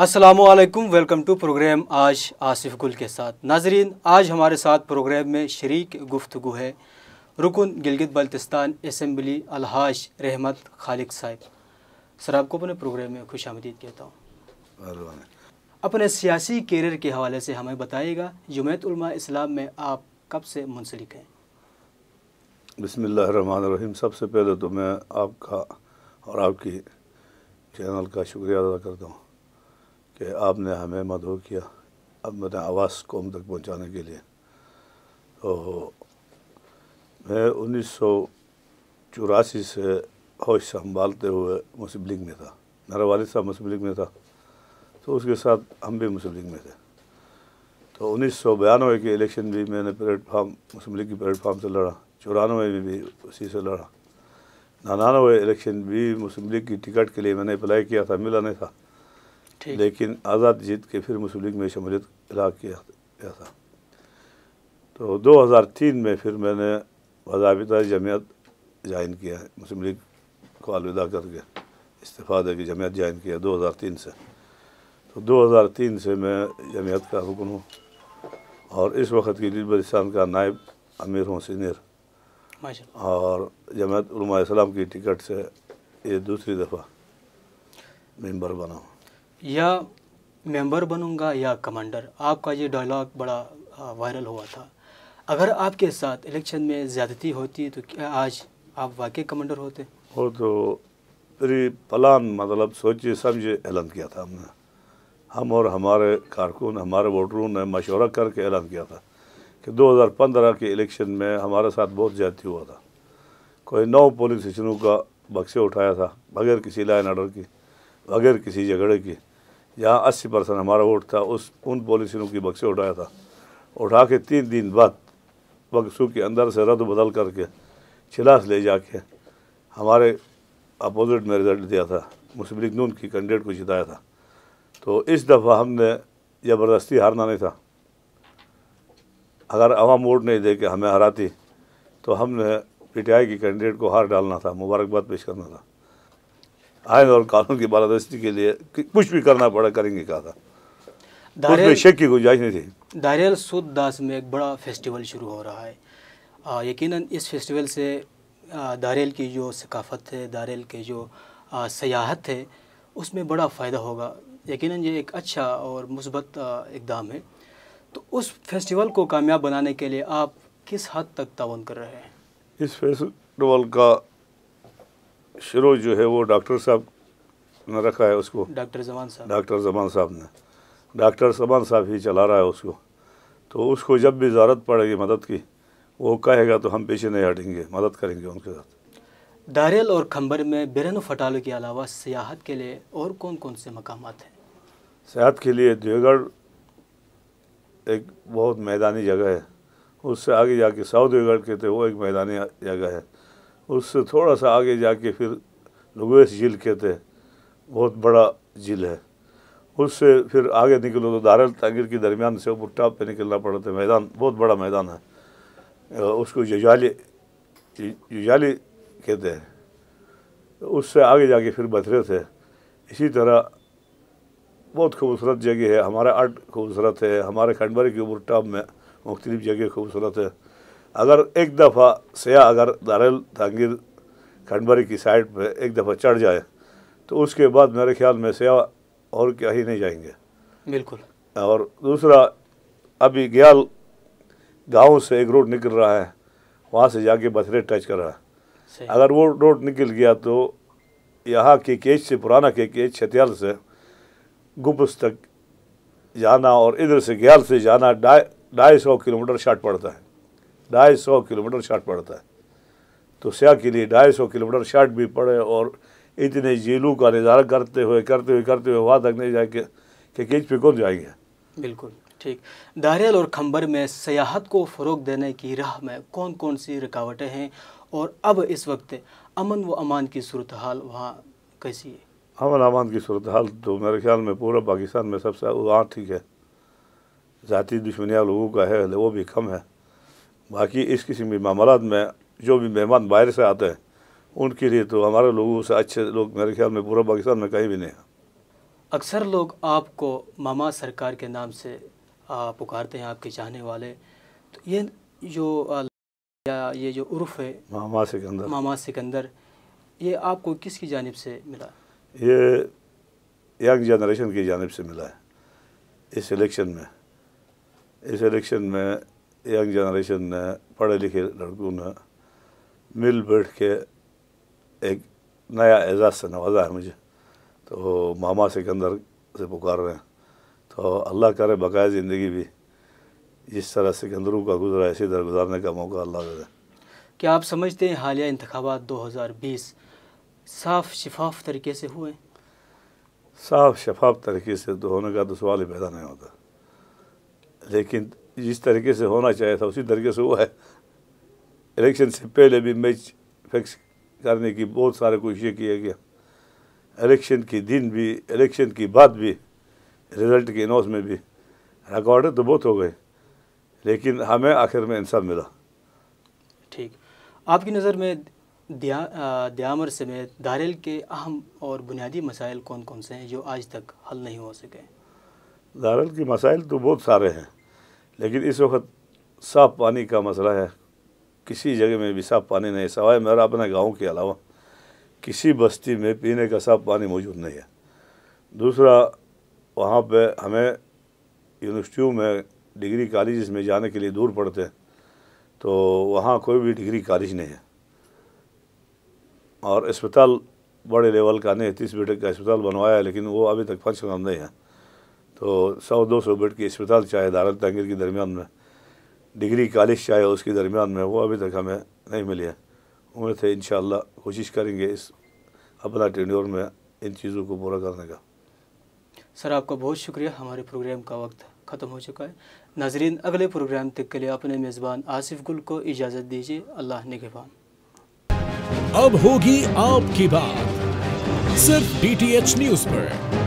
असलकम welcome to programme आज आसिफ गुल के साथ नाजरीन आज हमारे साथ प्रोग्राम में शरीक गुफ्तु है रुकन गिलगित बल्तिस्तान इसम्बली अलहाज रहमत खालिक साहब सर आपको अपने प्रोग्राम में खुश आमदीद कहता हूँ अपने सियासी कैरियर के हवाले से हमें बताइएगा जमैत इस्लाम में आप कब से मुंसलिक हैं बसमीम सबसे पहले तो मैं आपका और आपकी चैनल का शुक्रिया अदा करता हूँ कि आपने हमें मदहो किया अब मैंने आवाज़ कौम तक पहुंचाने के लिए तो मैं उन्नीस सौ चौरासी से होश संभालते हुए मुस्लिम लीग में था मेरा वालद साहब मुस्लिम लीग में था तो उसके साथ हम भी मुस्लिम लीग में थे तो उन्नीस सौ बयानवे के इलेक्शन भी मैंने प्लेटफार्म मुस्लिम लीग के प्लेटफार्म से लड़ा चौरानवे में भी उसी से लड़ा नानानवे इलेक्शन भी मुस्लिम लीग की टिकट के लिए मैंने अप्लाई किया था मिला नहीं था लेकिन आज़ाद जीत के फिर मुस्लिम लीग में शमूलियत इलाक किया था तो 2003 में फिर मैंने बाबा जमीयत ज्वाइन किया है मुस्लिम लीग को अलविदा करके इस्तीफ़ा दे के जमीयत ज्वाइन किया 2003 से तो 2003 से मैं जमीयत का रुकन हूँ और इस वक्त की बलिस्तान का नायब अमीर हूँ सीनियर और जमीयत इस्लाम की टिकट से ये दूसरी दफ़ा मेम्बर बना हूँ या मेंबर बनूंगा या कमांडर आपका ये डायलॉग बड़ा वायरल हुआ था अगर आपके साथ इलेक्शन में ज़्यादती होती तो क्या आज आप वाकई कमांडर होते वो तो मेरी प्लान मतलब सोचे समझे ऐलान किया था हमने हम और हमारे कारकुन हमारे वोटरों ने मशवरा करके ऐलान किया था कि 2015 के इलेक्शन में हमारे साथ बहुत ज़्यादती हुआ था कोई नौ पोलिंग स्टेशनों का बक्से उठाया था बगैर किसी लाइन आर्डर की बगैर किसी झगड़े की जहाँ अस्सी परसेंट हमारा वोट था उस उन पॉलिसियों की बक्से उठाया था उठा के तीन दिन बाद बक्सों के अंदर से रद्द बदल करके छिलास ले जाके हमारे अपोजिट में रिजल्ट दिया था मुस्लिम लीग नून की कैंडिडेट को जिताया था तो इस दफ़ा हमने ज़बरदस्ती हारना नहीं था अगर आवाम वोट नहीं दे के हमें हराती तो हमने पीटीआई की कैंडिडेट को हार डालना था मुबारकबाद पेश करना था आयन और कानून की बालादस्ती के लिए कुछ भी करना पड़ा करेंगे कहा था शक की गुंजाइश नहीं थी दारियल सूद दास में एक बड़ा फेस्टिवल शुरू हो रहा है यकीनन इस फेस्टिवल से दारेल की जो सकाफत है दारेल के जो सयाहत है उसमें बड़ा फ़ायदा होगा यकीनन ये एक अच्छा और मुसबत इकदाम है तो उस फेस्टिवल को कामयाब बनाने के लिए आप किस हद तक तावन कर रहे हैं इस फेस्टिवल का शुरु जो है वो डॉक्टर साहब ने रखा है उसको डॉक्टर जमान साहब डॉक्टर जमान साहब ने डॉक्टर जमान साहब ही चला रहा है उसको तो उसको जब भी ज़रूरत पड़ेगी मदद की वो कहेगा तो हम पीछे नहीं हटेंगे मदद करेंगे उनके साथ दारियल और खम्बर में बिरन फटालो के अलावा सियाहत के लिए और कौन कौन से मकाम हैं सियाहत के लिए देवगढ़ एक बहुत मैदानी जगह है उससे आगे जाके साउथ देवगढ़ के थे वो एक मैदानी जगह है और उससे थोड़ा सा आगे जाके फिर लुगवेस झील कहते हैं बहुत बड़ा झील है उससे फिर आगे निकलो तो दारल तागिर के दरमियान से ऊपर टॉप पे निकलना पड़ता है मैदान बहुत बड़ा मैदान है उसको जजाली जजाली कहते हैं तो उससे आगे जाके फिर बथरे थे इसी तरह बहुत खूबसूरत जगह है हमारा आर्ट खूबसूरत है हमारे खंडबरी के ऊपर टॉप में मुख्तलिफ़ जगह खूबसूरत है अगर एक दफ़ा सयाह अगर दारुल तंगीर खंडबरी की साइड पे एक दफ़ा चढ़ जाए तो उसके बाद मेरे ख्याल में सयाह और क्या ही नहीं जाएंगे बिल्कुल और दूसरा अभी ग्याल गांव से एक रोड निकल रहा है वहाँ से जाके बथरे टच कर रहा है अगर वो रोड निकल गया तो यहाँ के केच से पुराना के केच छतियाल से गुप्स तक जाना और इधर से ग्याल से जाना ढाई ढाई सौ किलोमीटर शॉर्ट पड़ता है ढाई सौ किलोमीटर शर्ट पड़ता है तो स्या के लिए ढाई सौ किलोमीटर शर्ट भी पड़े और इतने झीलों का नज़ारा करते हुए करते हुए करते हुए वहाँ तक नहीं जाए कि केज पे कौन जाएंगे बिल्कुल ठीक दारियल और खम्बर में सयाहत को फ़रोग देने की राह में कौन कौन सी रुकावटें हैं और अब इस वक्त अमन व अमान की सूरत हाल वहाँ कैसी है अमन अमान की सूरत हाल तो मेरे ख्याल में पूरा पाकिस्तान में सबसे वहाँ ठीक है ज़ाती दुश्मनियाँ लोगों का है वो भी कम है बाकी इस किसी भी मामला में जो भी मेहमान बाहर से आते हैं उनके लिए तो हमारे लोगों से अच्छे लोग मेरे ख्याल में पूरा पाकिस्तान में कहीं भी नहीं है अक्सर लोग आपको मामा सरकार के नाम से पुकारते हैं आपके चाहने वाले तो ये जो या ये जो उर्फ है मामा सिकंदर मामा सिकंदर ये आपको किसकी जानब से मिला ये यंग जनरेशन की जानब से मिला है इस इलेक्शन में इस इलेक्शन में यंग जनरेशन ने पढ़े लिखे लड़कों ने मिल बैठ के एक नया एजाज से नवाजा है मुझे तो मामा सिकंदर से पुकार रहे हैं तो अल्लाह करे बकाया ज़िंदगी भी जिस तरह सिकंदरों का गुजरा इसी तरह गुजारने का मौका अल्लाह दे क्या आप समझते हैं हालिया हज़ार 2020 साफ शफाफ तरीके से हुए साफ शफाफ तरीके से तो होने का तो सवाल ही पैदा नहीं होता लेकिन जिस तरीके से होना चाहिए था उसी तरीके से वो है इलेक्शन से पहले भी मैच फिक्स करने की बहुत सारे कोशिशें किया गया इलेक्शन के दिन भी इलेक्शन की बात भी रिजल्ट के अनाउंस में भी रिकॉर्ड तो बहुत हो गए लेकिन हमें आखिर में इंसाफ मिला ठीक आपकी नज़र में दिया समेत दारेल के अहम और बुनियादी मसाइल कौन कौन से हैं जो आज तक हल नहीं हो सके दारेल के मसाइल तो बहुत सारे हैं लेकिन इस वक्त साफ पानी का मसला है किसी जगह में भी साफ पानी नहीं सवाए मेरा अपने गांव के अलावा किसी बस्ती में पीने का साफ पानी मौजूद नहीं है दूसरा वहाँ पे हमें यूनिवर्सिटियों में डिग्री कॉलेज में जाने के लिए दूर पड़ते हैं तो वहाँ कोई भी डिग्री कॉलेज नहीं है और अस्पताल बड़े लेवल का नहीं है तीस बेटे का अस्पताल बनवाया है लेकिन वो अभी तक फंक्शनल नहीं है तो सौ दो सौ बेड की अस्पताल चाहे दारत तंगीर के दरमियान में डिग्री कॉलेज चाहे उसके दरमियान में वो अभी तक हमें नहीं मिले हैं उम्मीद है इन कोशिश करेंगे इस अपना टेन्योर में इन चीज़ों को पूरा करने का सर आपका बहुत शुक्रिया हमारे प्रोग्राम का वक्त ख़त्म हो चुका है नाजरीन अगले प्रोग्राम तक के लिए अपने मेज़बान आसिफ गुल को इजाज़त दीजिए अल्लाह निगेबान अब होगी आपकी बात सिर्फ डी टी एच न्यूज़ पर